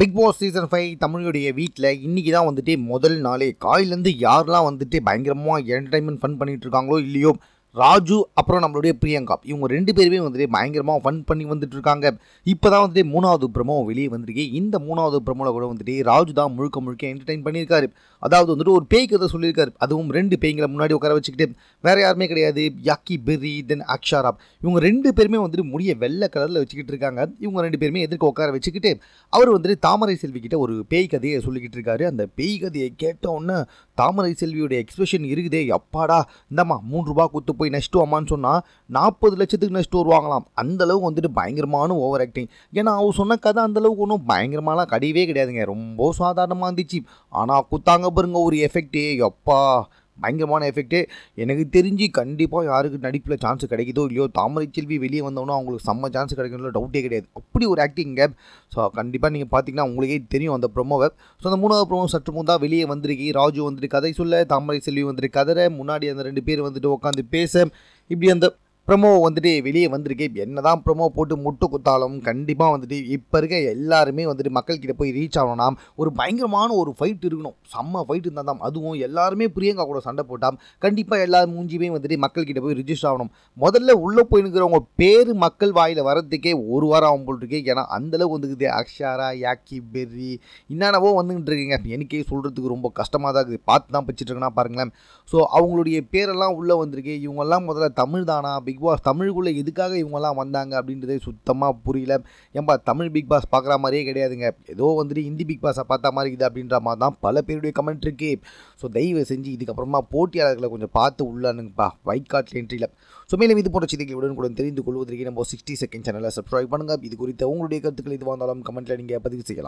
big Boss season five தமிழுடைய வீட்டில் இன்றைக்கி தான் வந்துட்டு முதல் நாளே காலையிலேருந்து யாரெல்லாம் வந்துட்டு பயங்கரமாக என்டர்டைன்மெண்ட் ஃபன் பண்ணிகிட்டு இருக்காங்களோ இல்லையோ ராஜு அப்புறம் நம்மளுடைய பிரியங்கா இவங்க ரெண்டு பேருமே வந்துட்டு பயங்கரமாக ஃபன் பண்ணி வந்துட்டு இருக்காங்க இப்போ தான் வந்துட்டு மூணாவது ப்ரமோ வெளியே வந்திருக்கு இந்த மூணாவது பிரமோவில் கூட வந்துட்டு ராஜு தான் முழுக்க முழுக்க என்டர்டைன் பண்ணியிருக்காரு அதாவது வந்துட்டு ஒரு பேய் கதை சொல்லியிருக்காரு அதுவும் ரெண்டு பேய்களை முன்னாடி உட்கார வச்சுக்கிட்டு வேறு யாருமே கிடையாது யாக்கி பெரி தென் அக்ஷாராப் இவங்க ரெண்டு பேருமே வந்துட்டு முடிய வெள்ளை கலரில் வச்சுக்கிட்டு இருக்காங்க இவங்க ரெண்டு பேருமே எதிர்க்க உட்கார வச்சுக்கிட்டு அவர் வந்துட்டு தாமரை செல்வி கிட்ட ஒரு பேய் கதையை சொல்லிக்கிட்டு இருக்காரு அந்த பேய் கதையை கேட்டோன்னே தாமரை செல்வியுடைய எக்ஸ்பிரஷன் இருக்குதே எப்பாடா இந்தம்மா மூன்று ரூபா கொடுத்து போய் நெக்ஸ்ட்டு அம்மான்னு சொன்னால் நாற்பது லட்சத்துக்கு நெக்ஸ்ட் வருவாங்களாம் அந்தளவுக்கு வந்துட்டு பயங்கரமான ஓவர் ஆக்டிங் ஏன்னா அவர் சொன்ன கதை அந்தளவுக்கு ஒன்றும் பயங்கரமாலாம் கிடையவே கிடையாதுங்க ரொம்ப சாதாரணமாக இருந்துச்சு ஆனால் குத்தாங்க பாருங்க ஒரு எஃபெக்டே எப்பா பயங்கரமான எஃபெக்ட்டு எனக்கு தெரிஞ்சு கண்டிப்பாக யாருக்கு நடிப்பில் சான்ஸ் கிடைக்குதோ இல்லையோ தாமரை செல்வி வெளியே வந்தவனோ அவங்களுக்கு செம்ம சான்ஸ் கிடைக்கணும்ல டவுட்டே கிடையாது அப்படி ஒரு ஆக்டிங் கேப் ஸோ கண்டிப்பாக நீங்கள் பார்த்தீங்கன்னா உங்களுக்கே தெரியும் அந்த வேப் ஸோ அந்த மூணாவது ப்ரொமோ சற்று முந்தா வெளியே வந்திருக்கி ராஜு வந்துட்டு கதை சொல்ல தாமரை செல்வி வந்துட்டு கதற முன்னாடி அந்த ரெண்டு பேர் வந்துட்டு உட்காந்து பேச இப்படி அந்த ப்ரமோ வந்துட்டு வெளியே வந்திருக்கு என்ன தான் ப்ரமோ போட்டு முட்டு குத்தாலும் கண்டிப்பாக வந்துட்டு இப்போ இருக்க எல்லாருமே வந்துட்டு மக்கள்கிட்ட போய் ரீச் ஆகணும்னா ஒரு பயங்கரமான ஒரு ஃபைட் இருக்கணும் செம்ம ஃபைட் இருந்தால் தான் அதுவும் எல்லாருமே பிரியங்கா கூட சண்டை போட்டால் கண்டிப்பாக எல்லா மூஞ்சியுமே வந்துட்டு மக்கள்கிட்ட போய் ரிஜிஸ்டர் ஆகணும் முதல்ல உள்ளே போய் நிற்கிறவங்க பேர் மக்கள் வாயில் வரதுக்கே ஒரு வாரம் ஆகும் போல் இருக்கு ஏன்னா அந்தளவுக்கு வந்துக்குது அக்ஷாரா யாக்கி பெர்ரி என்னென்னவோ வந்துகிட்டு இருக்குங்க எனக்கே சொல்கிறதுக்கு ரொம்ப கஷ்டமாக தான் இருக்குது பார்த்து தான் படிச்சுட்டு பாருங்களேன் ஸோ அவங்களுடைய பேரெல்லாம் உள்ளே வந்திருக்கு இவங்கெல்லாம் முதல்ல தமிழ் தானா அப்படி பிக் பாஸ் தமிழுக்குள்ளே எதுக்காக இவங்கெல்லாம் வந்தாங்க அப்படின்றதே சுத்தமாக புரியல ஏன்பா தமிழ் பிக் பாஸ் பார்க்குற மாதிரியே கிடையாதுங்க ஏதோ வந்துட்டு ஹிந்தி பிக் பாஸை பார்த்தா மாதிரி இருக்குது அப்படின்ற மாதிரி தான் பல பேருடைய கமெண்ட் இருக்குது ஸோ தயவு செஞ்சு இதுக்கப்புறமா போட்டியாளர்களை கொஞ்சம் பார்த்து உள்ளானுங்கப்பா வைட் கார்டில் என்ட்ரியில் ஸோ மேலும் இது போன்ற செய்திகள் கூட தெரிந்து கொள்வதற்கு நம்ம சிக்ஸ்டி செகண்ட் சேனலில் சப்ஸ்கிரைப் பண்ணுங்கள் இது குறித்த உங்களுடைய கருத்துக்கள் இது இருந்தாலும் கமெண்ட்டில் நீங்கள் பதிவு செய்யலாம்